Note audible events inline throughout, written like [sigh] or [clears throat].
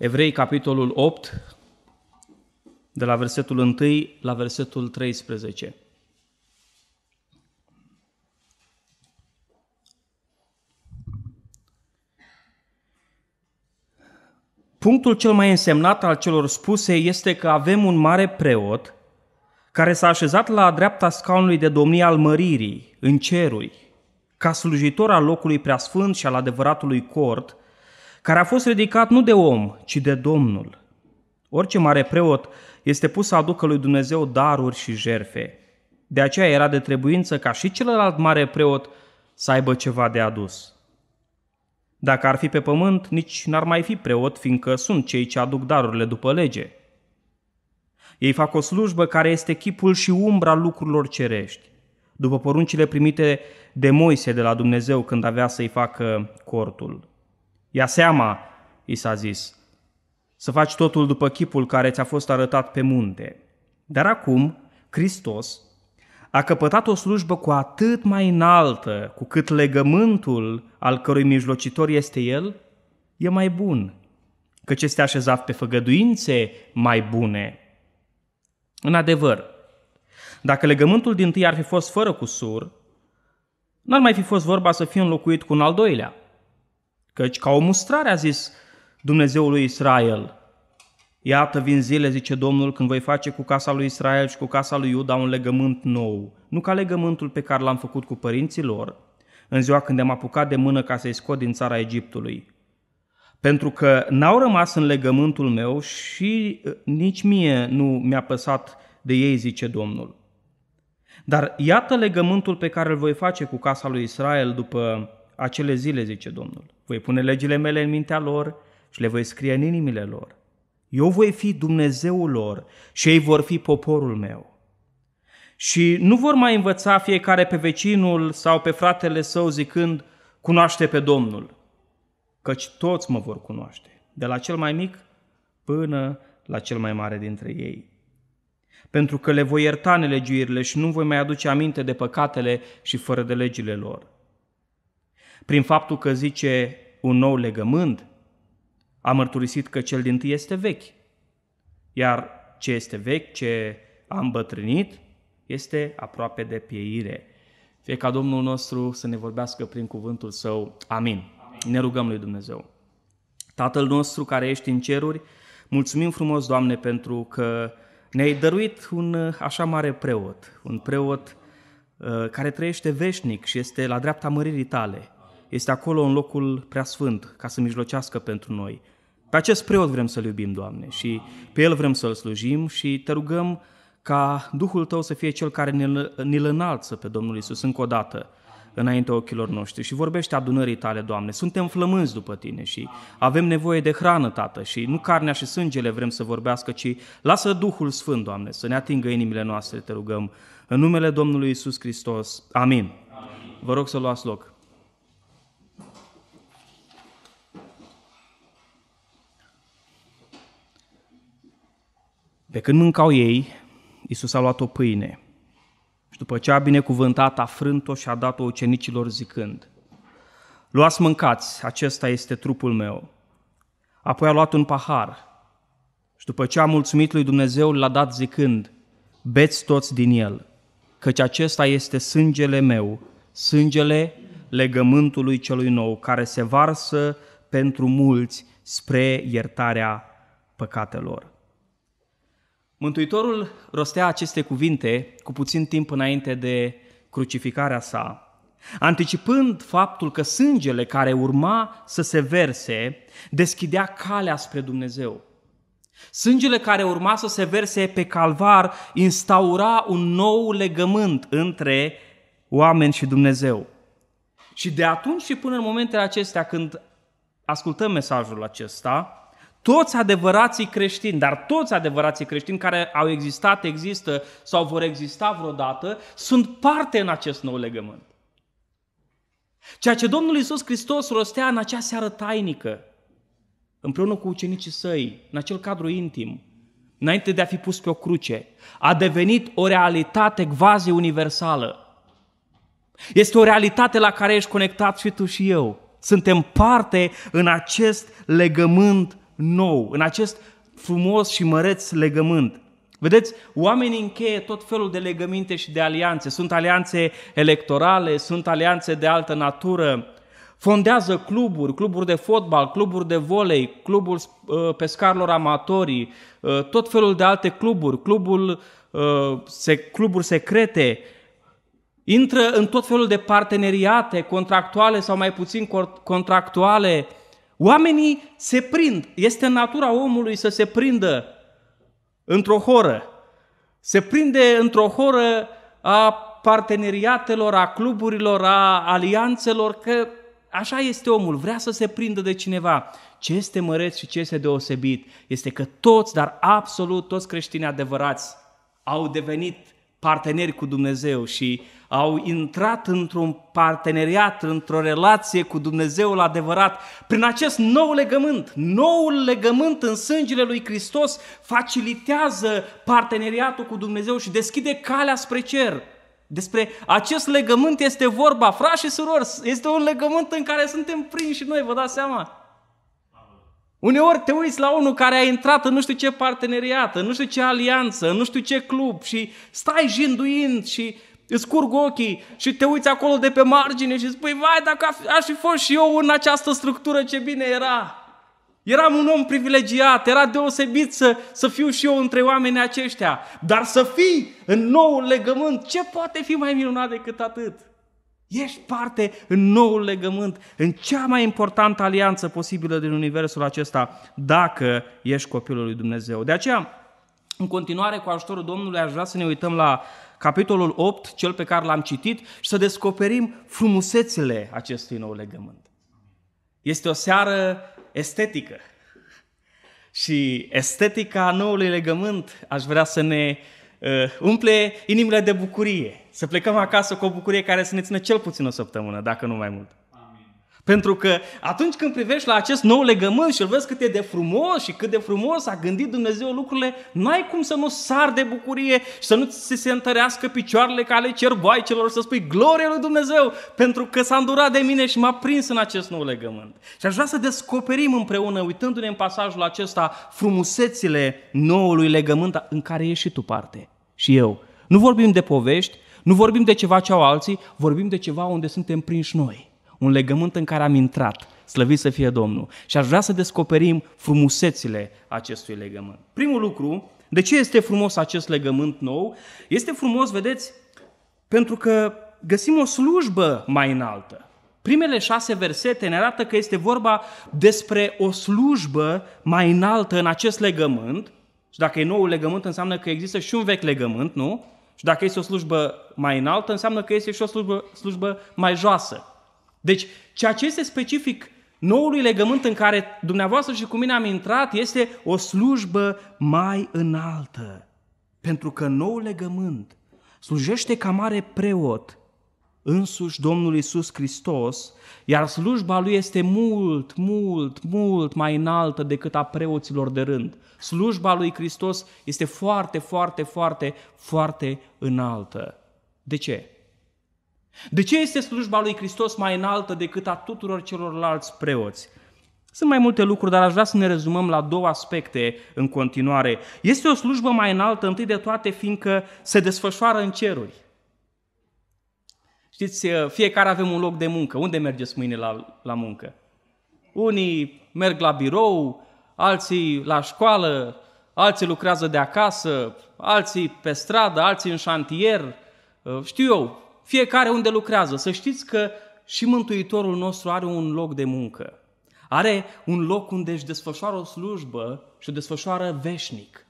Evrei, capitolul 8, de la versetul 1 la versetul 13. Punctul cel mai însemnat al celor spuse este că avem un mare preot care s-a așezat la dreapta scaunului de domnie al măririi, în ceruri, ca slujitor al locului preasfânt și al adevăratului cort – care a fost ridicat nu de om, ci de Domnul. Orice mare preot este pus să aducă lui Dumnezeu daruri și jerfe. De aceea era de trebuință ca și celălalt mare preot să aibă ceva de adus. Dacă ar fi pe pământ, nici n-ar mai fi preot, fiindcă sunt cei ce aduc darurile după lege. Ei fac o slujbă care este chipul și umbra lucrurilor cerești, după poruncile primite de Moise de la Dumnezeu când avea să-i facă cortul. Ia seama, i s-a zis, să faci totul după chipul care ți-a fost arătat pe munte. Dar acum, Hristos a căpătat o slujbă cu atât mai înaltă, cu cât legământul al cărui mijlocitor este el, e mai bun, căci este așezat pe făgăduințe mai bune. În adevăr, dacă legământul din tâi ar fi fost fără cusur, n-ar mai fi fost vorba să fie înlocuit cu un al doilea – Căci ca o mustrare a zis Dumnezeul lui Israel, Iată vin zile, zice Domnul, când voi face cu casa lui Israel și cu casa lui Iuda un legământ nou, nu ca legământul pe care l-am făcut cu părinții lor, în ziua când am apucat de mână ca să-i scot din țara Egiptului. Pentru că n-au rămas în legământul meu și uh, nici mie nu mi-a păsat de ei, zice Domnul. Dar iată legământul pe care îl voi face cu casa lui Israel după acele zile, zice Domnul. Voi pune legile mele în mintea lor și le voi scrie în inimile lor. Eu voi fi Dumnezeul lor și ei vor fi poporul meu. Și nu vor mai învăța fiecare pe vecinul sau pe fratele său zicând, cunoaște pe Domnul, căci toți mă vor cunoaște, de la cel mai mic până la cel mai mare dintre ei. Pentru că le voi ierta nelegiuirile și nu voi mai aduce aminte de păcatele și fără de legile lor prin faptul că zice un nou legământ, a mărturisit că cel din tâi este vechi. Iar ce este vechi, ce a îmbătrânit, este aproape de pieire. Fie ca Domnul nostru să ne vorbească prin cuvântul Său. Amin. Amin. Ne rugăm lui Dumnezeu. Tatăl nostru care ești în ceruri, mulțumim frumos, Doamne, pentru că ne-ai dăruit un uh, așa mare preot, un preot uh, care trăiește veșnic și este la dreapta măririi tale este acolo în locul preasfânt ca să mijlocească pentru noi. Pe acest preot vrem să-L iubim, Doamne, și pe El vrem să-L slujim și te rugăm ca Duhul Tău să fie Cel care ne-L înalță pe Domnul Isus încă o dată înaintea ochilor noștri și vorbește adunării tale, Doamne. Suntem flămânzi după tine și avem nevoie de hrană, Tată, și nu carnea și sângele vrem să vorbească, ci lasă Duhul Sfânt, Doamne, să ne atingă inimile noastre, te rugăm. În numele Domnului Isus Hristos. Amin. Amin. Vă rog să luați loc. Pe când mâncau ei, Iisus a luat o pâine și după ce a binecuvântat, a frânt-o și a dat-o ucenicilor zicând, Luați mâncați, acesta este trupul meu. Apoi a luat un pahar și după ce a mulțumit lui Dumnezeu, l-a dat zicând, Beți toți din el, căci acesta este sângele meu, sângele legământului celui nou, care se varsă pentru mulți spre iertarea păcatelor. Mântuitorul rostea aceste cuvinte cu puțin timp înainte de crucificarea sa, anticipând faptul că sângele care urma să se verse deschidea calea spre Dumnezeu. Sângele care urma să se verse pe calvar instaura un nou legământ între oameni și Dumnezeu. Și de atunci și până în momentele acestea când ascultăm mesajul acesta, toți adevărații creștini, dar toți adevărații creștini care au existat, există sau vor exista vreodată, sunt parte în acest nou legământ. Ceea ce Domnul Iisus Hristos rostea în acea seară tainică, împreună cu ucenicii săi, în acel cadru intim, înainte de a fi pus pe o cruce, a devenit o realitate quasi universală. Este o realitate la care ești conectat și tu și eu. Suntem parte în acest legământ nou, în acest frumos și măreț legământ. Vedeți, oamenii încheie tot felul de legăminte și de alianțe. Sunt alianțe electorale, sunt alianțe de altă natură. Fondează cluburi, cluburi de fotbal, cluburi de volei, cluburi uh, pescarilor amatorii, uh, tot felul de alte cluburi, clubul, uh, cluburi secrete. Intră în tot felul de parteneriate, contractuale sau mai puțin contractuale, Oamenii se prind, este natura omului să se prindă într-o horă. Se prinde într-o horă a parteneriatelor, a cluburilor, a alianțelor, că așa este omul, vrea să se prindă de cineva. Ce este măreț și ce este deosebit este că toți, dar absolut toți creștinii adevărați au devenit parteneri cu Dumnezeu și au intrat într-un parteneriat, într-o relație cu Dumnezeul adevărat, prin acest nou legământ, noul legământ în sângele lui Hristos facilitează parteneriatul cu Dumnezeu și deschide calea spre cer. Despre acest legământ este vorba, frați și surori, este un legământ în care suntem prinși și noi, vă dați seama? Uneori te uiți la unul care a intrat în nu știu ce parteneriat, în nu știu ce alianță, în nu știu ce club și stai jinduind și îți curg ochii și te uiți acolo de pe margine și spui, vai, dacă aș fi fost și eu în această structură, ce bine era! Eram un om privilegiat, era deosebit să, să fiu și eu între oamenii aceștia. Dar să fii în nou legământ, ce poate fi mai minunat decât atât? Ești parte în noul legământ, în cea mai importantă alianță posibilă din universul acesta, dacă ești copilul lui Dumnezeu. De aceea, în continuare, cu ajutorul Domnului, aș vrea să ne uităm la capitolul 8, cel pe care l-am citit, și să descoperim frumusețile acestui nou legământ. Este o seară estetică. Și estetica noului legământ aș vrea să ne uh, Uh, umple inimile de bucurie. Să plecăm acasă cu o bucurie care să ne țină cel puțin o săptămână, dacă nu mai mult. Pentru că atunci când privești la acest nou legământ și îl vezi cât e de frumos și cât de frumos a gândit Dumnezeu lucrurile, n-ai cum să nu sar de bucurie și să nu ți se întărească picioarele ca ale cerboaicelor, să spui glorie lui Dumnezeu, pentru că s-a îndurat de mine și m-a prins în acest nou legământ. Și aș vrea să descoperim împreună, uitându-ne în pasajul acesta, frumusețile noului legământ în care ești și tu parte și eu. Nu vorbim de povești, nu vorbim de ceva ce au alții, vorbim de ceva unde suntem prinși noi un legământ în care am intrat, slăvit să fie Domnul. Și aș vrea să descoperim frumusețile acestui legământ. Primul lucru, de ce este frumos acest legământ nou? Este frumos, vedeți, pentru că găsim o slujbă mai înaltă. Primele șase versete ne arată că este vorba despre o slujbă mai înaltă în acest legământ. Și dacă e nou legământ, înseamnă că există și un vechi legământ, nu? Și dacă este o slujbă mai înaltă, înseamnă că este și o slujbă, slujbă mai joasă. Deci, ceea ce este specific noului legământ în care dumneavoastră și cu mine am intrat este o slujbă mai înaltă. Pentru că noul legământ slujește ca mare preot însuși Domnul Iisus Hristos, iar slujba lui este mult, mult, mult mai înaltă decât a preoților de rând. Slujba lui Hristos este foarte, foarte, foarte, foarte înaltă. De ce? De ce este slujba lui Hristos mai înaltă decât a tuturor celorlalți preoți? Sunt mai multe lucruri, dar aș vrea să ne rezumăm la două aspecte în continuare. Este o slujbă mai înaltă, întâi de toate, fiindcă se desfășoară în ceruri. Știți, eh, fiecare avem un loc de muncă. Unde mergeți mâine la, la muncă? Unii merg la birou, alții la școală, alții lucrează de acasă, alții pe stradă, alții în șantier, eh, știu eu, fiecare unde lucrează. Să știți că și Mântuitorul nostru are un loc de muncă. Are un loc unde își desfășoară o slujbă și o desfășoară veșnic.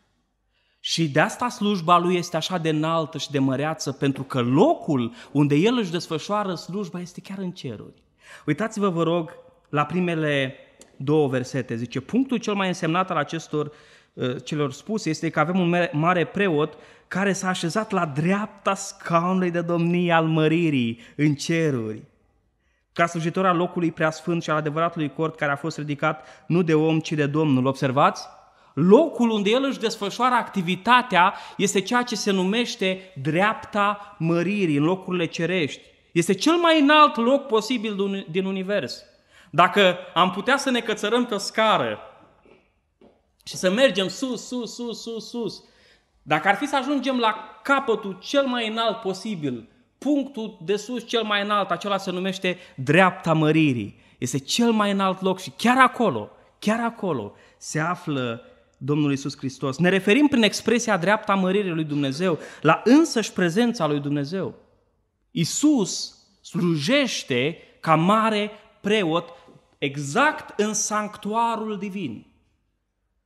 Și de asta slujba lui este așa de înaltă și de măreață, pentru că locul unde el își desfășoară slujba este chiar în ceruri. Uitați-vă, vă rog, la primele două versete. Zice, punctul cel mai însemnat al acestor Uh, celor spuse este că avem un mare preot care s-a așezat la dreapta scaunului de domnie al măririi în ceruri. Ca slujitor al locului preasfânt și al adevăratului cort care a fost ridicat nu de om, ci de Domnul. Observați? Locul unde el își desfășoară activitatea este ceea ce se numește dreapta măririi în locurile cerești. Este cel mai înalt loc posibil din univers. Dacă am putea să ne cățărăm pe o scară și să mergem sus, sus, sus, sus, sus. Dacă ar fi să ajungem la capătul cel mai înalt posibil, punctul de sus cel mai înalt, acela se numește dreapta măririi. Este cel mai înalt loc și chiar acolo, chiar acolo se află Domnul Isus Hristos. Ne referim prin expresia dreapta măririi lui Dumnezeu, la însăși prezența lui Dumnezeu. Isus slujește ca mare preot exact în sanctuarul divin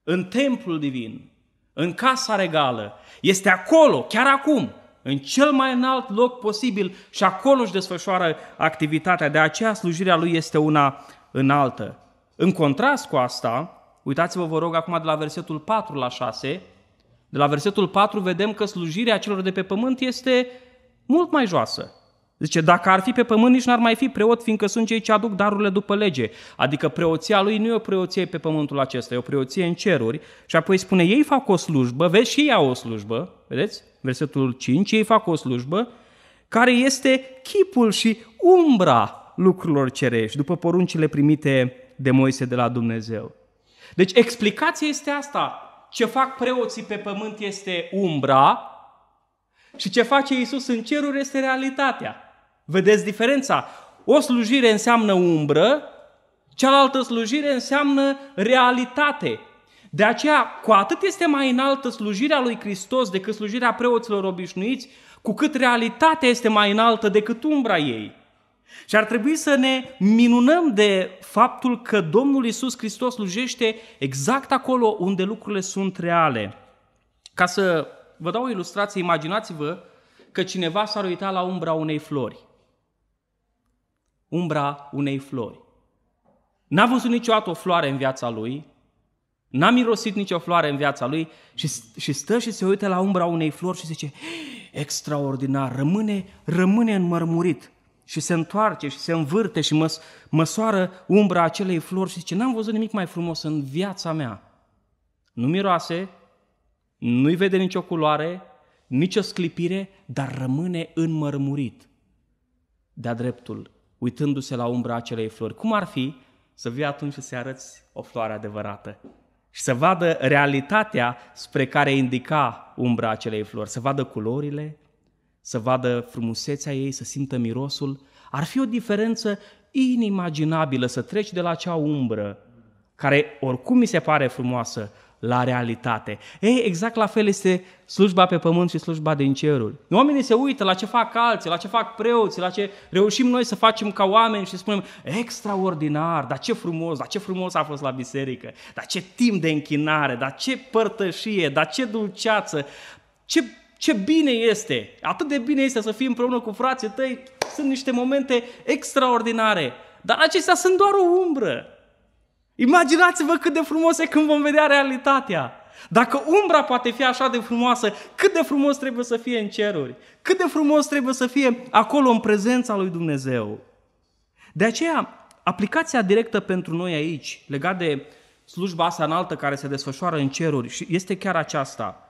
în templul divin, în casa regală, este acolo, chiar acum, în cel mai înalt loc posibil și acolo își desfășoară activitatea. De aceea slujirea lui este una înaltă. În contrast cu asta, uitați-vă vă rog acum de la versetul 4 la 6, de la versetul 4 vedem că slujirea celor de pe pământ este mult mai joasă. Zice, dacă ar fi pe pământ, nici n-ar mai fi preot, fiindcă sunt cei ce aduc darurile după lege. Adică preoția lui nu e o preoție pe pământul acesta, e o preoție în ceruri. Și apoi spune, ei fac o slujbă, vezi și ei au o slujbă, vedeți? Versetul 5, ei fac o slujbă care este chipul și umbra lucrurilor cerești, după poruncile primite de Moise de la Dumnezeu. Deci explicația este asta. Ce fac preoții pe pământ este umbra și ce face Isus în ceruri este realitatea. Vedeți diferența? O slujire înseamnă umbră, cealaltă slujire înseamnă realitate. De aceea, cu atât este mai înaltă slujirea lui Hristos decât slujirea preoților obișnuiți, cu cât realitatea este mai înaltă decât umbra ei. Și ar trebui să ne minunăm de faptul că Domnul Isus Hristos slujește exact acolo unde lucrurile sunt reale. Ca să vă dau o ilustrație, imaginați-vă că cineva s-ar uita la umbra unei flori umbra unei flori. N-a văzut niciodată o floare în viața lui, n-a mirosit nicio floare în viața lui și, și stă și se uită la umbra unei flori și zice, extraordinar, rămâne, rămâne înmărmurit și se întoarce și se învârte și măs, măsoară umbra acelei flori și zice, n-am văzut nimic mai frumos în viața mea. Nu miroase, nu-i vede nicio culoare, nicio sclipire, dar rămâne înmărmurit de-a dreptul uitându-se la umbra acelei flori. Cum ar fi să vii atunci și să arăți o floare adevărată? Și să vadă realitatea spre care indica umbra acelei flori, să vadă culorile, să vadă frumusețea ei, să simtă mirosul. Ar fi o diferență inimaginabilă să treci de la acea umbră, care oricum mi se pare frumoasă, la realitate. Ei, exact la fel este slujba pe pământ și slujba din ceruri. Oamenii se uită la ce fac alții, la ce fac preoții, la ce reușim noi să facem ca oameni și spunem extraordinar, dar ce frumos, dar ce frumos a fost la biserică, dar ce timp de închinare, dar ce părtășie, dar ce dulceață, ce, ce bine este, atât de bine este să fii împreună cu frații tăi, sunt niște momente extraordinare, dar acestea sunt doar o umbră. Imaginați-vă cât de frumos e când vom vedea realitatea. Dacă umbra poate fi așa de frumoasă, cât de frumos trebuie să fie în ceruri, cât de frumos trebuie să fie acolo în prezența lui Dumnezeu. De aceea, aplicația directă pentru noi aici, legat de slujba asta înaltă care se desfășoară în ceruri, și este chiar aceasta.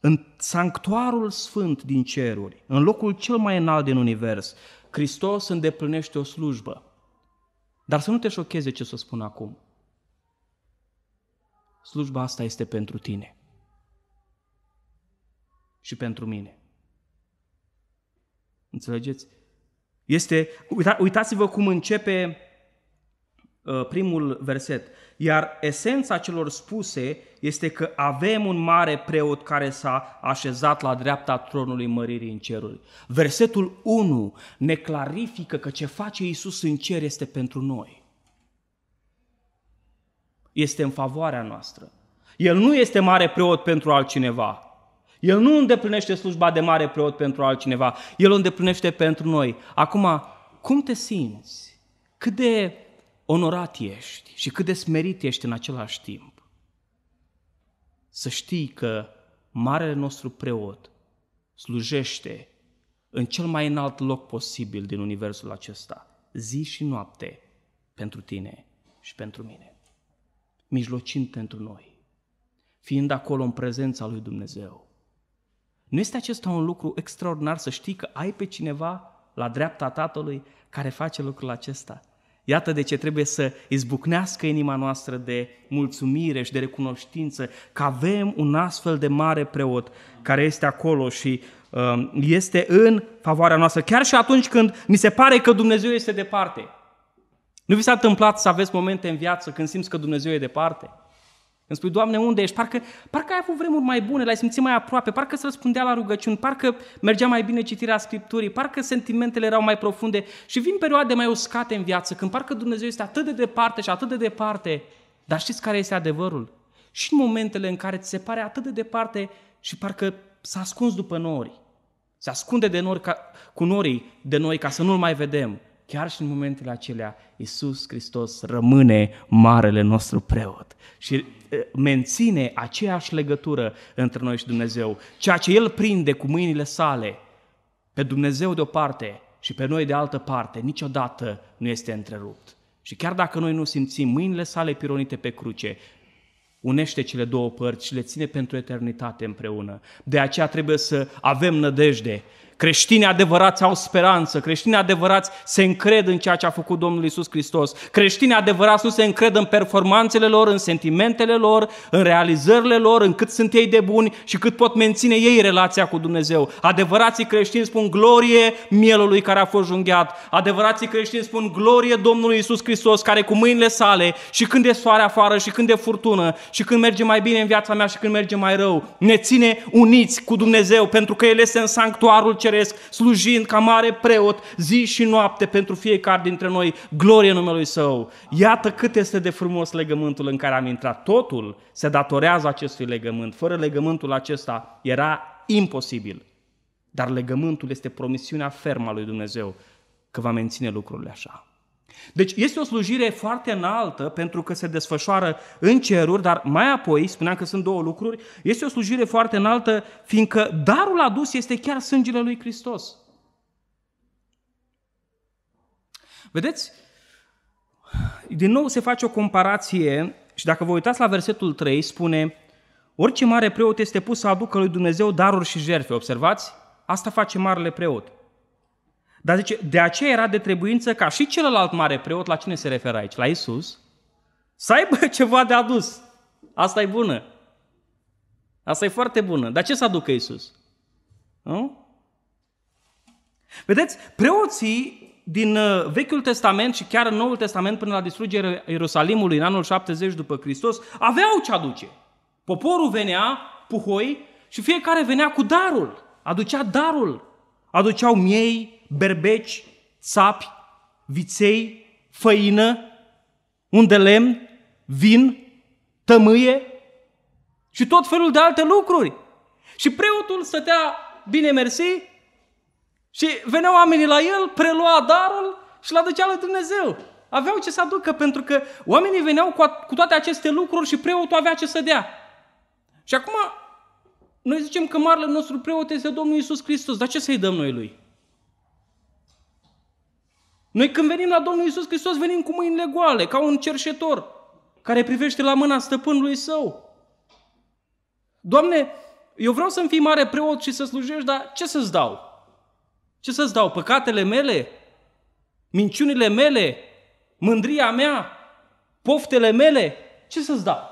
În sanctuarul sfânt din ceruri, în locul cel mai înalt din univers, Hristos îndeplinește o slujbă. Dar să nu te șocheze ce să spun acum slujba asta este pentru tine și pentru mine. Înțelegeți? Este, uita, uitați-vă cum începe uh, primul verset. Iar esența celor spuse este că avem un mare preot care s-a așezat la dreapta tronului măririi în ceruri. Versetul 1 ne clarifică că ce face Isus în cer este pentru noi este în favoarea noastră. El nu este mare preot pentru altcineva. El nu îndeplinește slujba de mare preot pentru altcineva. El o îndeplinește pentru noi. Acum, cum te simți? Cât de onorat ești și cât de smerit ești în același timp? Să știi că marele nostru preot slujește în cel mai înalt loc posibil din universul acesta, zi și noapte, pentru tine și pentru mine mijlocind pentru noi, fiind acolo în prezența lui Dumnezeu. Nu este acesta un lucru extraordinar să știi că ai pe cineva la dreapta Tatălui care face lucrul acesta? Iată de ce trebuie să izbucnească inima noastră de mulțumire și de recunoștință că avem un astfel de mare preot care este acolo și um, este în favoarea noastră, chiar și atunci când ni se pare că Dumnezeu este departe. Nu vi s-a întâmplat să aveți momente în viață când simți că Dumnezeu e departe? Când spui, Doamne, unde ești? Parcă, parcă ai avut vremuri mai bune, l-ai simțit mai aproape, parcă se răspundea la rugăciuni, parcă mergea mai bine citirea Scripturii, parcă sentimentele erau mai profunde și vin perioade mai uscate în viață, când parcă Dumnezeu este atât de departe și atât de departe. Dar știți care este adevărul? Și în momentele în care ți se pare atât de departe și parcă s-a ascuns după nori, se ascunde de nori ca, cu norii de noi ca să nu-L mai vedem, chiar și în momentele acelea, Isus Hristos rămâne marele nostru preot și menține aceeași legătură între noi și Dumnezeu. Ceea ce El prinde cu mâinile sale, pe Dumnezeu de-o parte și pe noi de altă parte, niciodată nu este întrerupt. Și chiar dacă noi nu simțim mâinile sale pironite pe cruce, unește cele două părți și le ține pentru eternitate împreună. De aceea trebuie să avem nădejde Creștinii adevărați au speranță, creștinii adevărați se încred în ceea ce a făcut Domnul Isus Hristos. Creștinii adevărați nu se încred în performanțele lor, în sentimentele lor, în realizările lor, în cât sunt ei de buni și cât pot menține ei relația cu Dumnezeu. Adevărații creștini spun glorie mielului care a fost junghiat. Adevărații creștini spun glorie Domnului Isus Hristos care cu mâinile sale și când e soare afară și când e furtună și când merge mai bine în viața mea și când merge mai rău, ne ține uniți cu Dumnezeu pentru că El este în sanctuarul ceresc, slujind ca mare preot zi și noapte pentru fiecare dintre noi, glorie numelui Său. Iată cât este de frumos legământul în care am intrat. Totul se datorează acestui legământ. Fără legământul acesta era imposibil. Dar legământul este promisiunea fermă a lui Dumnezeu că va menține lucrurile așa. Deci este o slujire foarte înaltă pentru că se desfășoară în ceruri, dar mai apoi, spuneam că sunt două lucruri, este o slujire foarte înaltă fiindcă darul adus este chiar sângele lui Hristos. Vedeți? Din nou se face o comparație și dacă vă uitați la versetul 3, spune Orice mare preot este pus să aducă lui Dumnezeu daruri și jertfe. Observați? Asta face marele preot. Dar zice, de aceea era de trebuință ca și celălalt mare preot, la cine se referă aici? La Isus, să aibă [laughs] ceva de adus. Asta e bună. Asta e foarte bună. Dar ce să aducă Isus? Nu? Vedeți, preoții din uh, Vechiul Testament și chiar în Noul Testament până la distrugerea Ierusalimului în anul 70 după Hristos, aveau ce aduce. Poporul venea, puhoi, și fiecare venea cu darul. Aducea darul. Aduceau miei, berbeci, țapi, viței, făină, un de lemn, vin, tămâie și tot felul de alte lucruri. Și preotul stătea bine mersi și veneau oamenii la el, prelua darul și l aducea la Dumnezeu. Aveau ce să aducă pentru că oamenii veneau cu toate aceste lucruri și preotul avea ce să dea. Și acum noi zicem că marele nostru preot este Domnul Isus Hristos, dar ce să-i dăm noi lui? Noi când venim la Domnul Isus Hristos, venim cu mâinile goale, ca un cerșetor care privește la mâna stăpânului său. Doamne, eu vreau să-mi fii mare preot și să slujești, dar ce să-ți dau? Ce să-ți dau? Păcatele mele? Minciunile mele? Mândria mea? Poftele mele? Ce să-ți dau?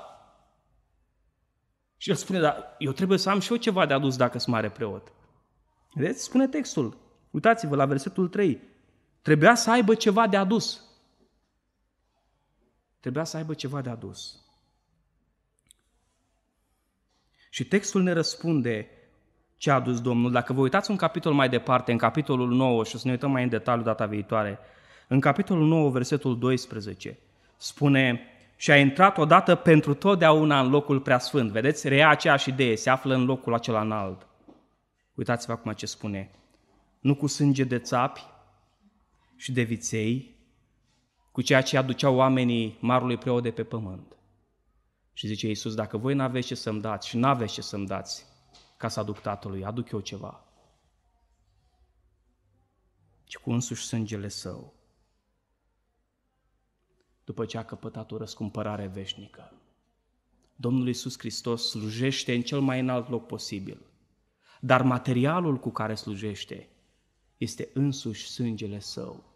Și el spune, dar eu trebuie să am și eu ceva de adus dacă sunt mare preot. Vedeți? Spune textul. Uitați-vă la versetul 3. Trebuia să aibă ceva de adus. Trebuia să aibă ceva de adus. Și textul ne răspunde ce a adus Domnul. Dacă vă uitați un capitol mai departe, în capitolul 9, și o să ne uităm mai în detaliu data viitoare, în capitolul 9, versetul 12, spune și a intrat odată pentru totdeauna în locul preasfânt. Vedeți? Rea aceeași idee, se află în locul acela înalt. Uitați-vă acum ce spune. Nu cu sânge de țapi, și de viței cu ceea ce aduceau oamenii marului preot de pe pământ. Și zice Iisus, dacă voi n-aveți ce să-mi dați și n-aveți ce să-mi dați ca să aduc Tatălui, aduc eu ceva. Și cu însuși sângele său, după ce a căpătat o răscumpărare veșnică. Domnul Iisus Hristos slujește în cel mai înalt loc posibil, dar materialul cu care slujește este însuși sângele său.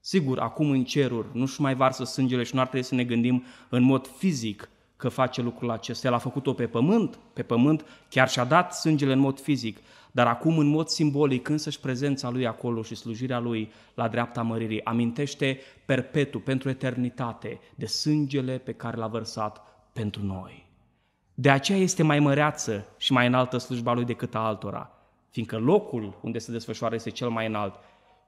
Sigur, acum în ceruri nu-și mai varsă sângele și nu ar trebui să ne gândim în mod fizic că face lucrul acesta. El a făcut-o pe pământ, pe pământ chiar și-a dat sângele în mod fizic, dar acum în mod simbolic însăși prezența lui acolo și slujirea lui la dreapta măririi amintește perpetu, pentru eternitate, de sângele pe care l-a vărsat pentru noi. De aceea este mai măreață și mai înaltă slujba lui decât a altora, fiindcă locul unde se desfășoară este cel mai înalt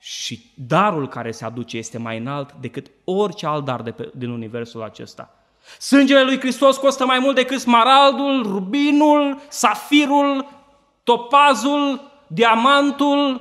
și darul care se aduce este mai înalt decât orice alt dar de pe, din universul acesta. Sângele lui Hristos costă mai mult decât smaraldul, rubinul, safirul, topazul, diamantul,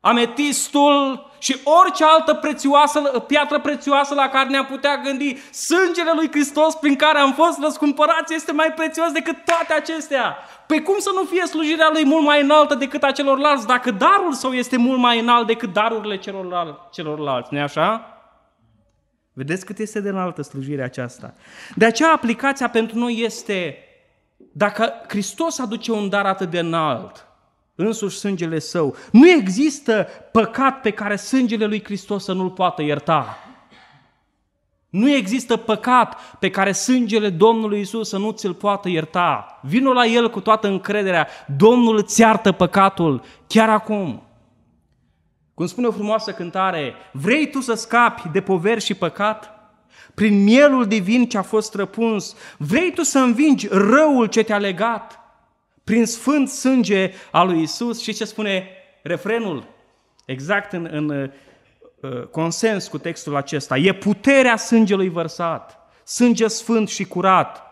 ametistul, și orice altă prețioasă, piatră prețioasă la care ne-am putea gândi, sângele lui Hristos prin care am fost răscumpărați este mai prețios decât toate acestea. Pe cum să nu fie slujirea lui mult mai înaltă decât a celorlalți, dacă darul său este mult mai înalt decât darurile celorlal- celorlalți, nu așa? Vedeți cât este de înaltă slujirea aceasta. De aceea aplicația pentru noi este, dacă Hristos aduce un dar atât de înalt, însuși sângele său. Nu există păcat pe care sângele lui Hristos să nu-l poată ierta. Nu există păcat pe care sângele Domnului Isus să nu ți-l poată ierta. Vino la El cu toată încrederea. Domnul îți iartă păcatul chiar acum. Cum spune o frumoasă cântare, vrei tu să scapi de poveri și păcat? Prin mielul divin ce a fost răpuns, vrei tu să învingi răul ce te-a legat? prin sfânt sânge al lui Isus și ce spune refrenul, exact în, în uh, consens cu textul acesta. E puterea sângelui vărsat, sânge sfânt și curat.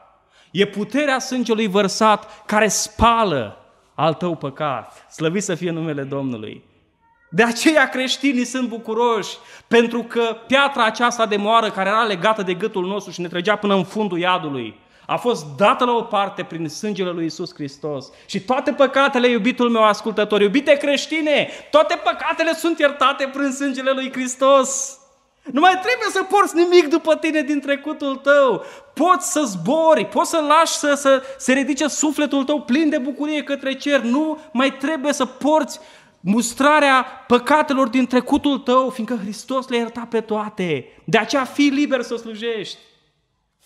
E puterea sângelui vărsat care spală al tău păcat. Slăvit să fie numele Domnului. De aceea creștinii sunt bucuroși, pentru că piatra aceasta de moară care era legată de gâtul nostru și ne trăgea până în fundul iadului, a fost dată la o parte prin sângele lui Isus Hristos. Și toate păcatele, iubitul meu ascultător, iubite creștine, toate păcatele sunt iertate prin sângele lui Hristos. Nu mai trebuie să porți nimic după tine din trecutul tău. Poți să zbori, poți să lași să, să se ridice sufletul tău plin de bucurie către cer. Nu mai trebuie să porți mustrarea păcatelor din trecutul tău, fiindcă Hristos le iertat pe toate. De aceea fii liber să slujești.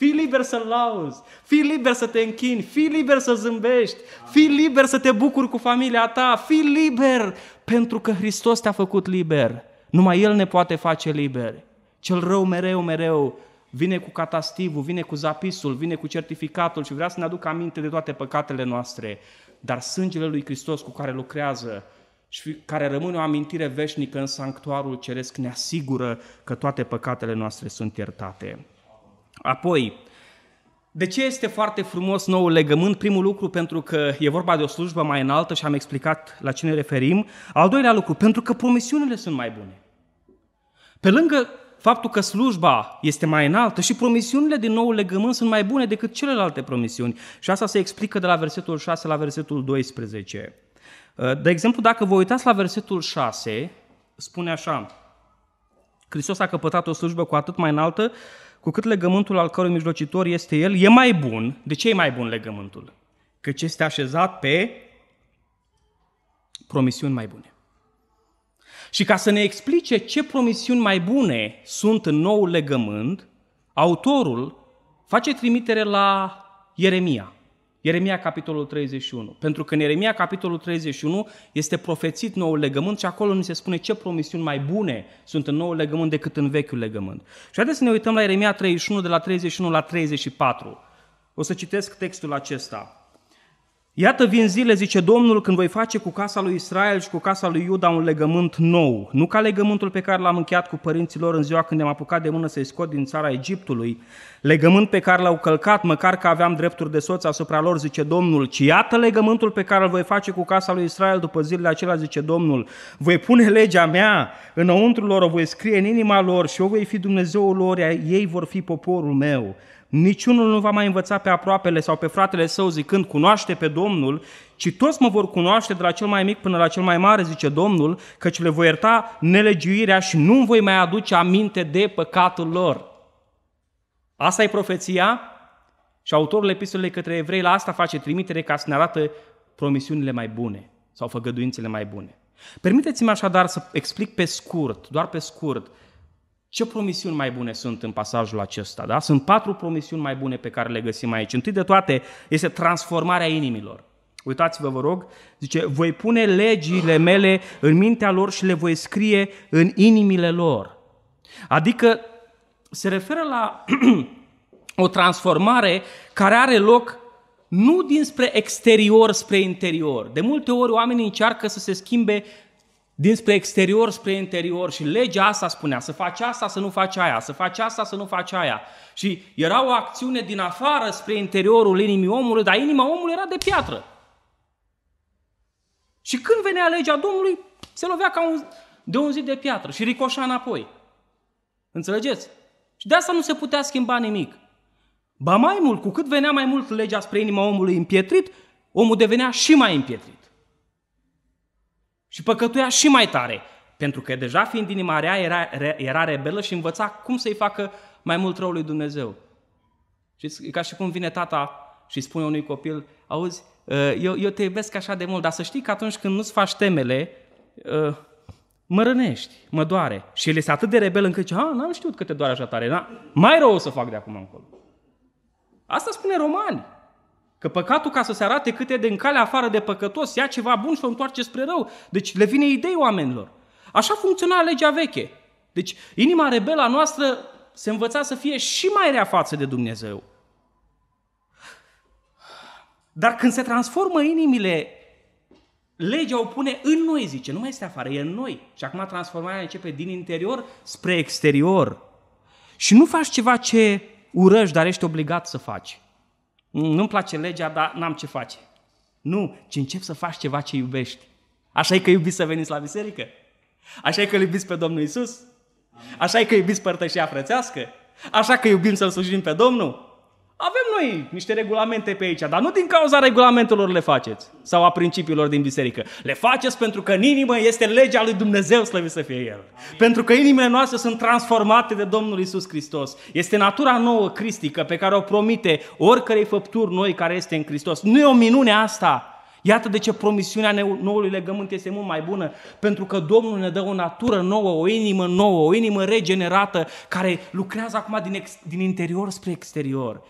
Fii liber să-L lauzi, fii liber să te închini, fii liber să zâmbești, fii liber să te bucuri cu familia ta, fii liber, pentru că Hristos te-a făcut liber. Numai El ne poate face liberi. Cel rău mereu, mereu vine cu catastivul, vine cu zapisul, vine cu certificatul și vrea să ne aducă aminte de toate păcatele noastre. Dar sângele lui Hristos cu care lucrează și care rămâne o amintire veșnică în sanctuarul ceresc ne asigură că toate păcatele noastre sunt iertate. Apoi, de ce este foarte frumos noul legământ? Primul lucru, pentru că e vorba de o slujbă mai înaltă și am explicat la ce ne referim. Al doilea lucru, pentru că promisiunile sunt mai bune. Pe lângă faptul că slujba este mai înaltă și promisiunile din nou legământ sunt mai bune decât celelalte promisiuni. Și asta se explică de la versetul 6 la versetul 12. Uh, de exemplu, dacă vă uitați la versetul 6, spune așa, Hristos a căpătat o slujbă cu atât mai înaltă cu cât legământul al cărui mijlocitor este el, e mai bun. De ce e mai bun legământul? Căci este așezat pe promisiuni mai bune. Și ca să ne explice ce promisiuni mai bune sunt în nou legământ, autorul face trimitere la Ieremia, Ieremia, capitolul 31. Pentru că în Ieremia, capitolul 31, este profețit nou legământ și acolo ni se spune ce promisiuni mai bune sunt în nou legământ decât în vechiul legământ. Și haideți să ne uităm la Ieremia 31, de la 31 la 34. O să citesc textul acesta. Iată vin zile, zice Domnul, când voi face cu casa lui Israel și cu casa lui Iuda un legământ nou, nu ca legământul pe care l-am încheiat cu părinților în ziua când am apucat de mână să-i scot din țara Egiptului, legământ pe care l-au călcat, măcar că aveam drepturi de soț asupra lor, zice Domnul, ci iată legământul pe care îl voi face cu casa lui Israel după zilele acelea, zice Domnul, voi pune legea mea înăuntru lor, o voi scrie în inima lor și eu voi fi Dumnezeul lor, ei vor fi poporul meu. Niciunul nu va mai învăța pe aproapele sau pe fratele său zicând, cunoaște pe Domnul, ci toți mă vor cunoaște de la cel mai mic până la cel mai mare, zice Domnul, căci le voi ierta nelegiuirea și nu voi mai aduce aminte de păcatul lor. Asta e profeția și autorul epistolei către evrei la asta face trimitere ca să ne arată promisiunile mai bune sau făgăduințele mai bune. Permiteți-mi așadar să explic pe scurt, doar pe scurt, ce promisiuni mai bune sunt în pasajul acesta? Da? Sunt patru promisiuni mai bune pe care le găsim aici. Întâi de toate este transformarea inimilor. Uitați-vă, vă rog, zice, voi pune legile mele în mintea lor și le voi scrie în inimile lor. Adică se referă la [clears throat] o transformare care are loc nu dinspre exterior spre interior. De multe ori oamenii încearcă să se schimbe dinspre exterior spre interior și legea asta spunea să faci asta, să nu faci aia, să faci asta, să nu faci aia. Și era o acțiune din afară spre interiorul inimii omului, dar inima omului era de piatră. Și când venea legea Domnului, se lovea ca un, de un zid de piatră și ricoșa înapoi. Înțelegeți? Și de asta nu se putea schimba nimic. Ba mai mult, cu cât venea mai mult legea spre inima omului împietrit, omul devenea și mai împietrit. Și păcătuia și mai tare, pentru că deja fiind din marea era, era rebelă și învăța cum să-i facă mai mult rău lui Dumnezeu. Și e ca și cum vine tata și spune unui copil, auzi, ă, eu, eu te iubesc așa de mult, dar să știi că atunci când nu-ți faci temele, ă, mă rănești, mă doare. Și el este atât de rebel încât zice, a, n-am știut că te doare așa tare, mai rău o să fac de acum încolo. Asta spune romani. Că păcatul, ca să se arate cât e de în calea afară de păcătos, ia ceva bun și o întoarce spre rău. Deci le vine idei oamenilor. Așa funcționa legea veche. Deci inima rebelă a noastră se învăța să fie și mai rea față de Dumnezeu. Dar când se transformă inimile, legea o pune în noi, zice, nu mai este afară, e în noi. Și acum transformarea începe din interior spre exterior. Și nu faci ceva ce urăști, dar ești obligat să faci. Nu-mi place legea, dar n-am ce face. Nu, ci încep să faci ceva ce iubești. Așa e că iubiți să veniți la biserică. Așa e că iubiți pe Domnul Isus. Așa e că iubiți părtășia frățească. Așa că iubim să-L slujim pe Domnul. Avem noi niște regulamente pe aici, dar nu din cauza regulamentelor le faceți sau a principiilor din biserică. Le faceți pentru că în inimă este legea lui Dumnezeu, slăvit să fie El. Amin. Pentru că inimile noastre sunt transformate de Domnul Isus Hristos. Este natura nouă cristică pe care o promite oricărei făpturi noi care este în Hristos. Nu e o minune asta Iată de ce promisiunea noului legământ este mult mai bună, pentru că Domnul ne dă o natură nouă, o inimă nouă, o inimă regenerată, care lucrează acum din, ex- din interior spre exterior.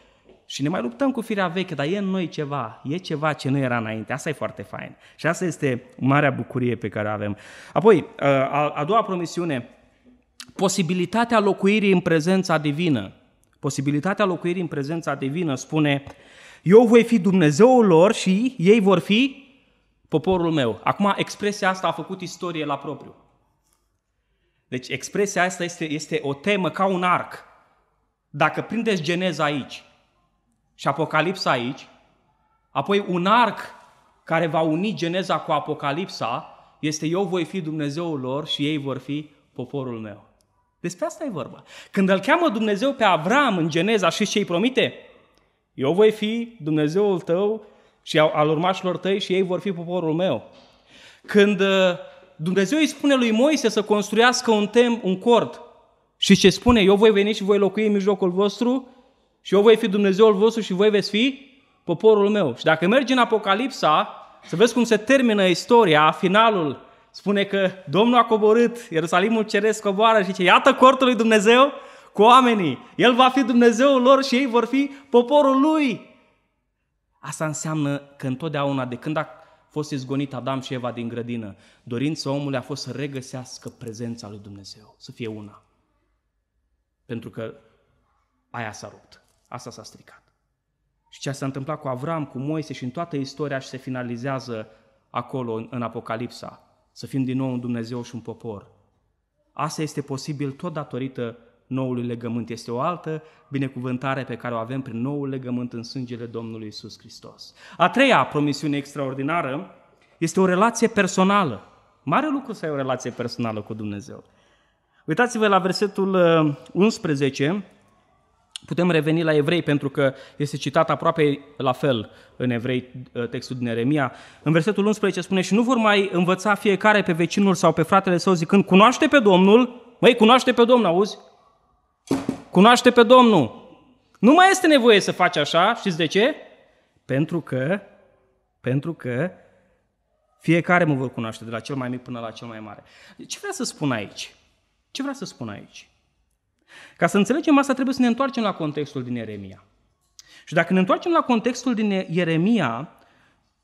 Și ne mai luptăm cu firea veche, dar e în noi ceva, e ceva ce nu era înainte. Asta e foarte fain. Și asta este marea bucurie pe care o avem. Apoi, uh, a doua promisiune, posibilitatea locuirii în prezența divină. Posibilitatea locuirii în prezența divină spune, eu voi fi Dumnezeul lor și ei vor fi poporul meu. Acum, expresia asta a făcut istorie la propriu. Deci, expresia asta este, este o temă ca un arc. Dacă prindeți geneza aici, și Apocalipsa aici, apoi un arc care va uni Geneza cu Apocalipsa este eu voi fi Dumnezeul lor și ei vor fi poporul meu. Despre asta e vorba. Când îl cheamă Dumnezeu pe Avram în Geneza și ce îi promite? Eu voi fi Dumnezeul tău și al urmașilor tăi și ei vor fi poporul meu. Când uh, Dumnezeu îi spune lui Moise să construiască un tem, un cort și ce spune? Eu voi veni și voi locui în mijlocul vostru și eu voi fi Dumnezeul vostru și voi veți fi poporul meu. Și dacă mergi în Apocalipsa, să vezi cum se termină istoria, finalul spune că Domnul a coborât, Ierusalimul Ceresc coboară și zice, iată cortul lui Dumnezeu cu oamenii. El va fi Dumnezeul lor și ei vor fi poporul lui. Asta înseamnă că întotdeauna, de când a fost izgonit Adam și Eva din grădină, dorința omului a fost să regăsească prezența lui Dumnezeu, să fie una. Pentru că aia s-a rupt. Asta s-a stricat. Și ce s-a întâmplat cu Avram, cu Moise și în toată istoria și se finalizează acolo în, în Apocalipsa. Să fim din nou un Dumnezeu și un popor. Asta este posibil tot datorită noului legământ. Este o altă binecuvântare pe care o avem prin noul legământ în sângele Domnului Isus Hristos. A treia promisiune extraordinară este o relație personală. Mare lucru să ai o relație personală cu Dumnezeu. Uitați-vă la versetul 11, uh, Putem reveni la evrei pentru că este citat aproape la fel în evrei ă, textul din Eremia. În versetul 11 spune și nu vor mai învăța fiecare pe vecinul sau pe fratele său zicând cunoaște pe Domnul, măi cunoaște pe Domnul, auzi? Cunoaște pe Domnul. Nu mai este nevoie să faci așa, știți de ce? Pentru că, pentru că fiecare mă vor cunoaște de la cel mai mic până la cel mai mare. Ce vrea să spun aici? Ce vrea să spun aici? Ca să înțelegem asta, trebuie să ne întoarcem la contextul din Ieremia. Și dacă ne întoarcem la contextul din Ieremia,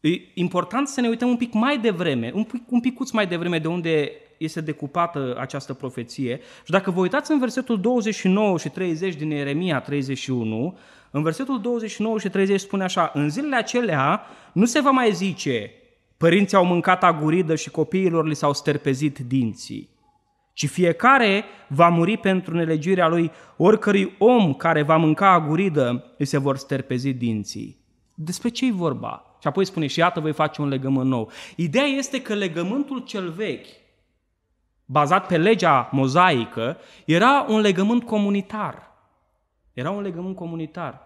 e important să ne uităm un pic mai devreme, un, pic, un picuț mai devreme de unde este decupată această profeție. Și dacă vă uitați în versetul 29 și 30 din Ieremia 31, în versetul 29 și 30 spune așa, în zilele acelea nu se va mai zice, părinții au mâncat aguridă și copiilor li s-au sterpezit dinții ci fiecare va muri pentru nelegiuirea lui, oricărui om care va mânca aguridă îi se vor sterpezi dinții. Despre ce-i vorba? Și apoi spune și iată voi face un legământ nou. Ideea este că legământul cel vechi, bazat pe legea mozaică, era un legământ comunitar. Era un legământ comunitar.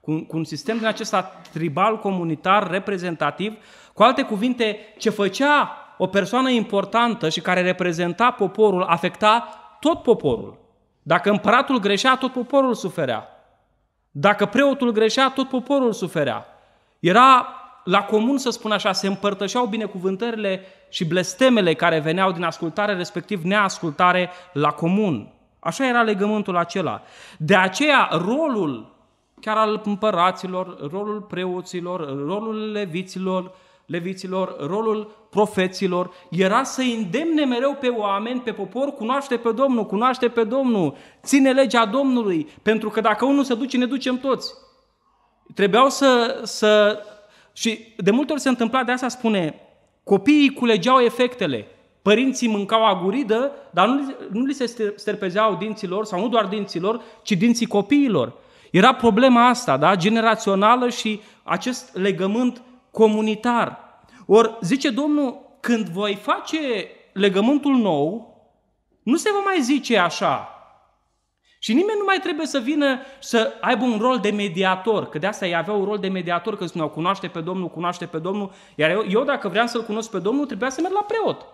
Cu, cu un sistem din acesta tribal comunitar reprezentativ, cu alte cuvinte, ce făcea o persoană importantă și care reprezenta poporul, afecta tot poporul. Dacă împăratul greșea, tot poporul suferea. Dacă preotul greșea, tot poporul suferea. Era la comun, să spun așa, se împărtășeau binecuvântările și blestemele care veneau din ascultare, respectiv neascultare, la comun. Așa era legământul acela. De aceea, rolul chiar al împăraților, rolul preoților, rolul leviților, leviților rolul profeților, era să îndemne mereu pe oameni, pe popor, cunoaște pe Domnul, cunoaște pe Domnul, ține legea Domnului, pentru că dacă unul se duce, ne ducem toți. Trebuiau să, să... Și de multe ori se întâmpla, de asta spune, copiii culegeau efectele, părinții mâncau aguridă, dar nu, nu li se sterpezeau dinților, sau nu doar dinților, ci dinții copiilor. Era problema asta, da? generațională și acest legământ comunitar. Or zice Domnul, când voi face legământul nou, nu se va mai zice așa. Și nimeni nu mai trebuie să vină să aibă un rol de mediator, că de asta ei aveau un rol de mediator, că spuneau, cunoaște pe Domnul, cunoaște pe Domnul. Iar eu, eu dacă vreau să-L cunosc pe Domnul, trebuia să merg la preot.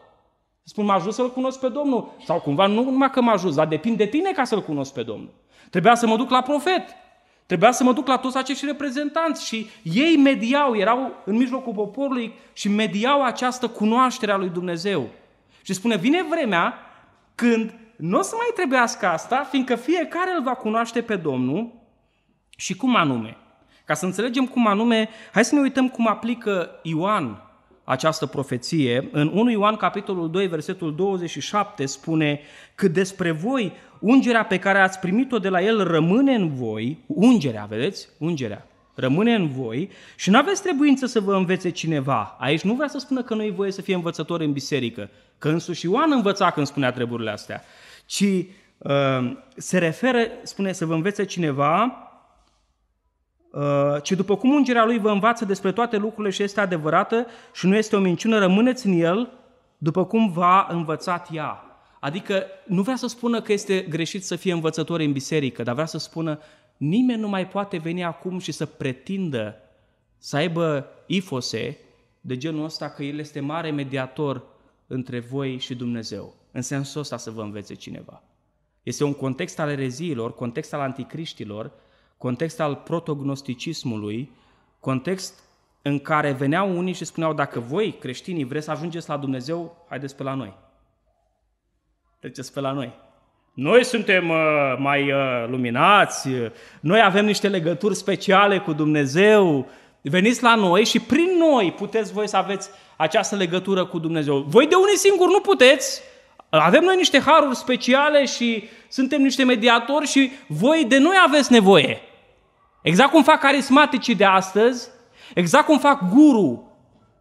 Spun, m-a ajuns să-L cunosc pe Domnul. Sau cumva, nu numai că m-a ajuns, dar depinde de tine ca să-L cunosc pe Domnul. Trebuia să mă duc la profet. Trebuia să mă duc la toți acești reprezentanți și ei mediau, erau în mijlocul poporului și mediau această cunoaștere a lui Dumnezeu. Și spune, vine vremea când nu o să mai trebuiască asta, fiindcă fiecare îl va cunoaște pe Domnul și cum anume. Ca să înțelegem cum anume, hai să ne uităm cum aplică Ioan această profeție. În 1 Ioan capitolul 2, versetul 27 spune că despre voi ungerea pe care ați primit-o de la el rămâne în voi, ungerea, vedeți? Ungerea rămâne în voi și nu aveți trebuință să vă învețe cineva. Aici nu vrea să spună că nu e voie să fie învățător în biserică, că însuși Ioan învăța când spunea treburile astea, ci uh, se referă, spune, să vă învețe cineva uh, ci după cum ungerea lui vă învață despre toate lucrurile și este adevărată și nu este o minciună, rămâneți în el după cum v-a învățat ea. Adică nu vrea să spună că este greșit să fie învățător în biserică, dar vrea să spună nimeni nu mai poate veni acum și să pretindă să aibă ifose de genul ăsta că el este mare mediator între voi și Dumnezeu. În sensul ăsta să vă învețe cineva. Este un context al ereziilor, context al anticriștilor, context al protognosticismului, context în care veneau unii și spuneau, dacă voi, creștinii, vreți să ajungeți la Dumnezeu, haideți pe la noi. Treceți pe la noi. Noi suntem uh, mai uh, luminați, uh, noi avem niște legături speciale cu Dumnezeu. Veniți la noi și prin noi puteți voi să aveți această legătură cu Dumnezeu. Voi de unii singuri nu puteți. Avem noi niște haruri speciale și suntem niște mediatori și voi de noi aveți nevoie. Exact cum fac carismaticii de astăzi, exact cum fac guru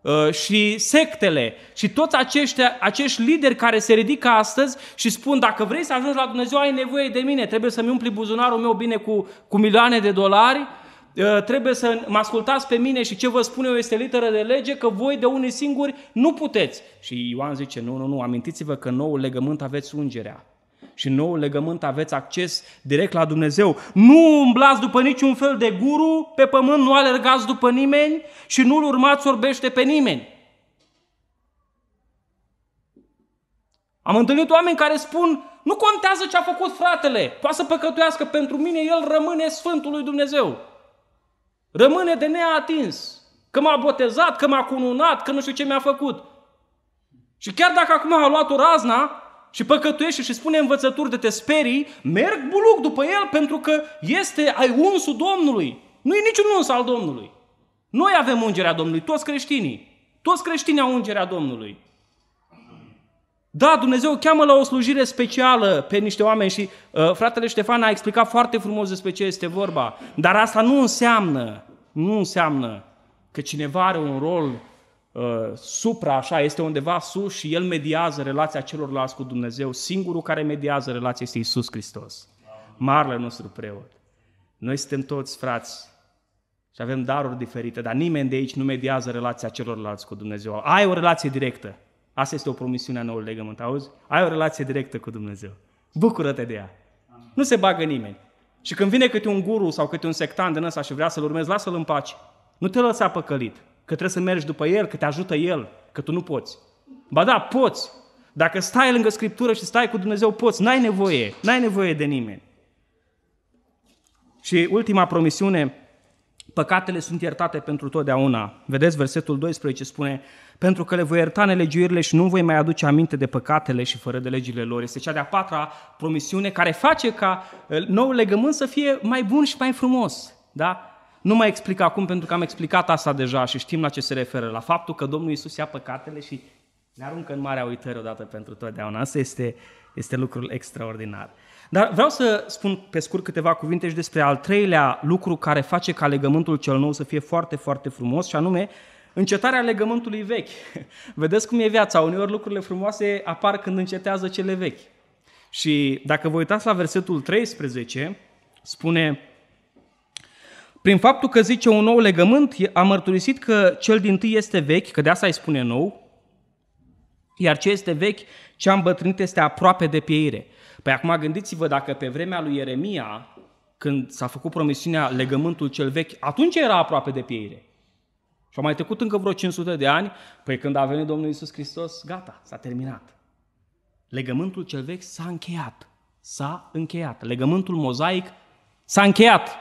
Uh, și sectele și toți acești, acești lideri care se ridică astăzi și spun dacă vrei să ajungi la Dumnezeu ai nevoie de mine, trebuie să-mi umpli buzunarul meu bine cu, cu milioane de dolari, uh, trebuie să mă ascultați pe mine și ce vă spun eu este literă de lege, că voi de unii singuri nu puteți. Și Ioan zice, nu, nu, nu, amintiți-vă că nou legământ aveți ungerea. Și în nou legământ aveți acces direct la Dumnezeu. Nu umblați după niciun fel de guru pe pământ, nu alergați după nimeni și nu-l urmați orbește pe nimeni. Am întâlnit oameni care spun, nu contează ce a făcut fratele, poate să păcătuiască pentru mine, el rămâne Sfântul lui Dumnezeu. Rămâne de neatins. Că m-a botezat, că m-a cununat, că nu știu ce mi-a făcut. Și chiar dacă acum a luat o razna, și păcătuiește și spune învățături de te sperii, merg buluc după el pentru că este ai unsul Domnului. Nu e niciun uns al Domnului. Noi avem ungerea Domnului, toți creștinii. Toți creștinii au ungerea Domnului. Da, Dumnezeu cheamă la o slujire specială pe niște oameni și uh, fratele Ștefan a explicat foarte frumos despre ce este vorba. Dar asta nu înseamnă, nu înseamnă că cineva are un rol Uh, supra, așa, este undeva sus și El mediază relația celorlalți cu Dumnezeu. Singurul care mediază relația este Isus Hristos, marele nostru preot. Noi suntem toți frați și avem daruri diferite, dar nimeni de aici nu mediază relația celorlalți cu Dumnezeu. Ai o relație directă. Asta este o promisiune a noului legământ, auzi? Ai o relație directă cu Dumnezeu. Bucură-te de ea. Nu se bagă nimeni. Și când vine câte un guru sau câte un sectant din ăsta și vrea să-l urmezi, lasă-l în pace. Nu te lăsa păcălit. Că trebuie să mergi după El, că te ajută El, că tu nu poți. Ba da, poți. Dacă stai lângă Scriptură și stai cu Dumnezeu, poți. N-ai nevoie. N-ai nevoie de nimeni. Și ultima promisiune, păcatele sunt iertate pentru totdeauna. Vedeți versetul 12 spune, pentru că le voi ierta nelegiuirile și nu voi mai aduce aminte de păcatele și fără de legile lor. Este cea de-a patra promisiune care face ca uh, nou legământ să fie mai bun și mai frumos. Da? Nu mai explic acum pentru că am explicat asta deja și știm la ce se referă, la faptul că Domnul Isus ia păcatele și ne aruncă în marea uitări odată pentru totdeauna. Asta este, este lucrul extraordinar. Dar vreau să spun pe scurt câteva cuvinte și despre al treilea lucru care face ca legământul cel nou să fie foarte, foarte frumos și anume încetarea legământului vechi. [laughs] Vedeți cum e viața, uneori lucrurile frumoase apar când încetează cele vechi. Și dacă vă uitați la versetul 13, spune prin faptul că zice un nou legământ, a mărturisit că cel din tâi este vechi, că de asta îi spune nou, iar ce este vechi, ce a îmbătrânit, este aproape de pieire. Păi acum gândiți-vă dacă pe vremea lui Ieremia, când s-a făcut promisiunea legământul cel vechi, atunci era aproape de pieire. Și au mai trecut încă vreo 500 de ani, păi când a venit Domnul Isus Hristos, gata, s-a terminat. Legământul cel vechi s-a încheiat. S-a încheiat. Legământul mozaic s-a încheiat.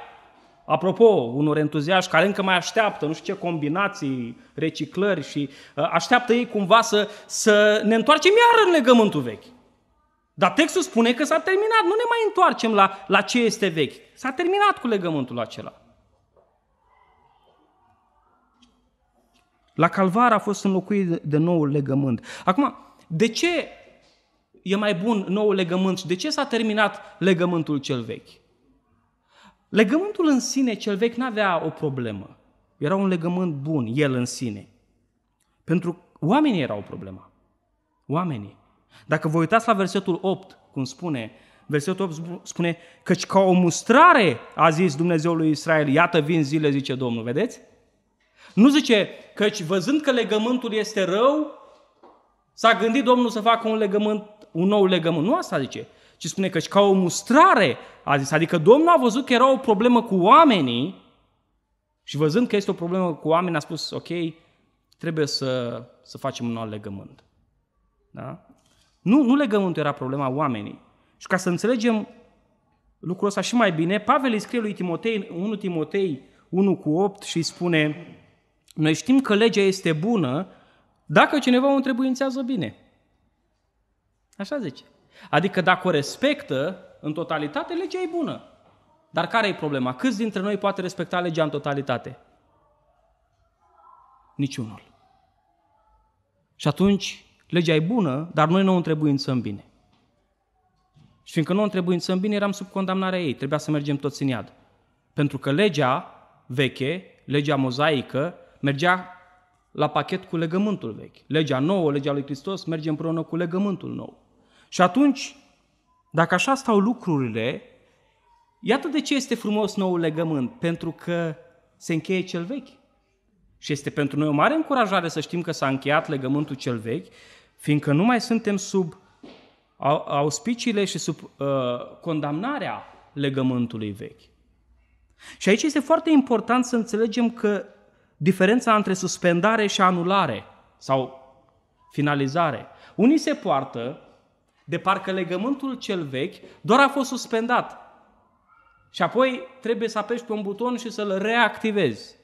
Apropo, unor entuziaști care încă mai așteaptă nu știu ce combinații, reciclări și uh, așteaptă ei cumva să, să ne întoarcem iar în legământul vechi. Dar textul spune că s-a terminat, nu ne mai întoarcem la, la ce este vechi. S-a terminat cu legământul acela. La calvar a fost înlocuit de noul legământ. Acum, de ce e mai bun noul legământ și de ce s-a terminat legământul cel vechi? Legământul în sine, cel vechi, nu avea o problemă. Era un legământ bun, el în sine. Pentru oamenii erau problema. Oamenii. Dacă vă uitați la versetul 8, cum spune, versetul 8 spune, căci ca o mustrare a zis Dumnezeul lui Israel, iată vin zile, zice Domnul, vedeți? Nu zice, căci văzând că legământul este rău, s-a gândit Domnul să facă un legământ, un nou legământ. Nu asta zice, ci spune că și ca o mustrare, a zis. Adică Domnul a văzut că era o problemă cu oamenii și văzând că este o problemă cu oamenii, a spus, ok, trebuie să, să facem un alt legământ. Da? Nu, nu legământul era problema oamenii. Și ca să înțelegem lucrul ăsta și mai bine, Pavel îi scrie lui Timotei, 1 Timotei 1 cu 8 și îi spune, noi știm că legea este bună dacă cineva o întrebuințează bine. Așa zice. Adică dacă o respectă în totalitate, legea e bună. Dar care e problema? Câți dintre noi poate respecta legea în totalitate? Niciunul. Și atunci, legea e bună, dar noi nu o întrebuințăm bine. Și fiindcă nu o întrebuințăm bine, eram sub condamnarea ei. Trebuia să mergem toți în iad. Pentru că legea veche, legea mozaică, mergea la pachet cu legământul vechi. Legea nouă, legea lui Hristos, merge împreună cu legământul nou. Și atunci, dacă așa stau lucrurile, iată de ce este frumos noul legământ, pentru că se încheie cel vechi. Și este pentru noi o mare încurajare să știm că s-a încheiat legământul cel vechi, fiindcă nu mai suntem sub auspiciile și sub uh, condamnarea legământului vechi. Și aici este foarte important să înțelegem că diferența între suspendare și anulare sau finalizare. Unii se poartă de parcă legământul cel vechi doar a fost suspendat. Și apoi trebuie să apeși pe un buton și să-l reactivezi.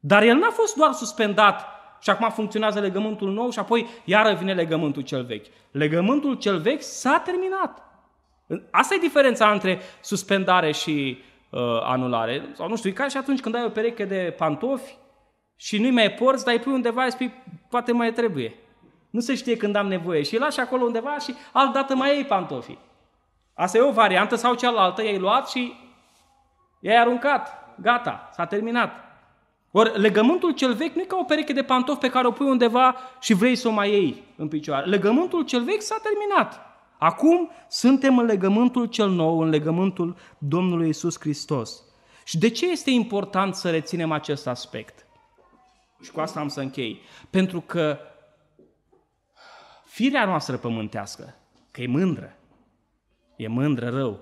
Dar el n-a fost doar suspendat și acum funcționează legământul nou și apoi iară vine legământul cel vechi. Legământul cel vechi s-a terminat. Asta e diferența între suspendare și uh, anulare. Sau nu știu, e ca și atunci când ai o pereche de pantofi și nu-i mai porți, dar îi pui undeva și spui, poate mai trebuie. Nu se știe când am nevoie și îl lași acolo undeva și dată mai iei pantofii. Asta e o variantă sau cealaltă, i-ai luat și i-ai aruncat. Gata, s-a terminat. Ori legământul cel vechi nu e ca o pereche de pantofi pe care o pui undeva și vrei să o mai iei în picioare. Legământul cel vechi s-a terminat. Acum suntem în legământul cel nou, în legământul Domnului Isus Hristos. Și de ce este important să reținem acest aspect? Și cu asta am să închei. Pentru că firea noastră pământească, că e mândră, e mândră rău.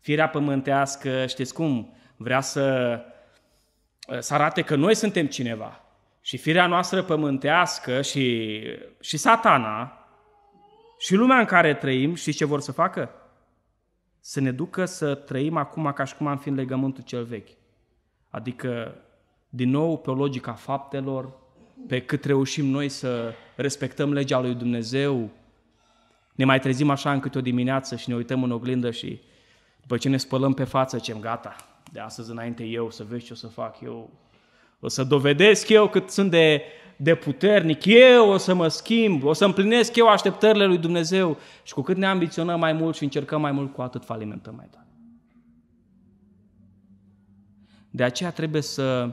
Firea pământească, știți cum, vrea să, eh, să arate că noi suntem cineva. Și firea noastră pământească și, și satana și lumea în care trăim, și ce vor să facă? Să ne ducă să trăim acum ca și cum am fi în legământul cel vechi. Adică, din nou, pe logica faptelor, pe cât reușim noi să respectăm legea lui Dumnezeu, ne mai trezim așa în câte o dimineață și ne uităm în oglindă și după ce ne spălăm pe față, cem gata, de astăzi înainte eu, să vezi ce o să fac eu, o să dovedesc eu cât sunt de, de puternic, eu o să mă schimb, o să împlinesc eu așteptările lui Dumnezeu. Și cu cât ne ambiționăm mai mult și încercăm mai mult, cu atât falimentăm mai tare. De aceea trebuie să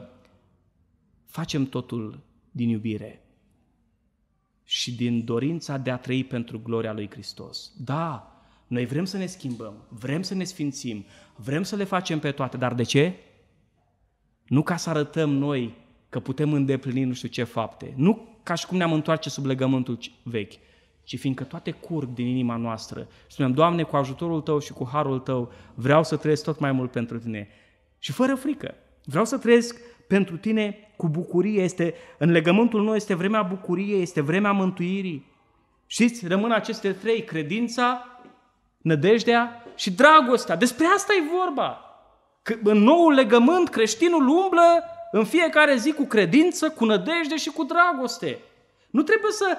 facem totul din iubire și din dorința de a trăi pentru gloria lui Hristos. Da, noi vrem să ne schimbăm, vrem să ne sfințim, vrem să le facem pe toate, dar de ce? Nu ca să arătăm noi că putem îndeplini nu știu ce fapte, nu ca și cum ne-am întoarce sub legământul vechi, ci fiindcă toate curg din inima noastră. Spuneam, Doamne, cu ajutorul Tău și cu harul Tău, vreau să trăiesc tot mai mult pentru Tine. Și fără frică. Vreau să trăiesc pentru tine cu bucurie. Este, în legământul nou este vremea bucuriei, este vremea mântuirii. Știți, rămân aceste trei, credința, nădejdea și dragostea. Despre asta e vorba. Că în noul legământ creștinul umblă în fiecare zi cu credință, cu nădejde și cu dragoste. Nu trebuie să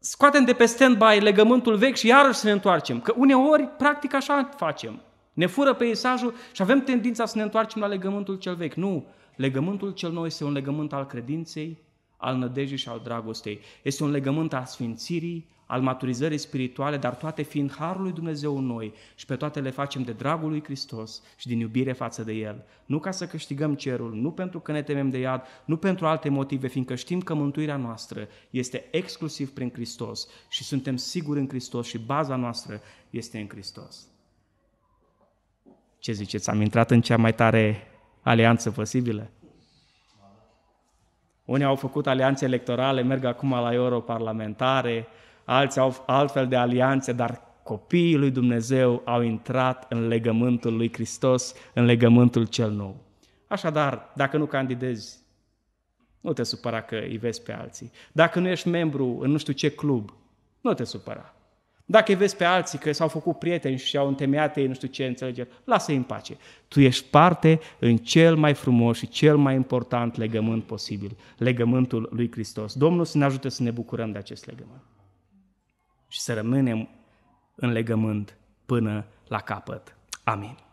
scoatem de pe stand-by legământul vechi și iarăși să ne întoarcem. Că uneori, practic, așa facem. Ne fură peisajul și avem tendința să ne întoarcem la legământul cel vechi. Nu, legământul cel nou este un legământ al credinței, al nădejii și al dragostei. Este un legământ al sfințirii, al maturizării spirituale, dar toate fiind harul lui Dumnezeu în noi și pe toate le facem de dragul lui Hristos și din iubire față de El. Nu ca să câștigăm cerul, nu pentru că ne temem de iad, nu pentru alte motive, fiindcă știm că mântuirea noastră este exclusiv prin Hristos și suntem siguri în Hristos și baza noastră este în Hristos. Ce ziceți, am intrat în cea mai tare alianță posibilă? Unii au făcut alianțe electorale, merg acum la europarlamentare, alții au altfel de alianțe, dar copiii lui Dumnezeu au intrat în legământul lui Hristos, în legământul cel nou. Așadar, dacă nu candidezi, nu te supăra că îi vezi pe alții. Dacă nu ești membru în nu știu ce club, nu te supăra. Dacă îi vezi pe alții că s-au făcut prieteni și au întemeiat ei nu știu ce înțelegeri, lasă-i în pace. Tu ești parte în cel mai frumos și cel mai important legământ posibil, legământul lui Hristos. Domnul să ne ajute să ne bucurăm de acest legământ și să rămânem în legământ până la capăt. Amin.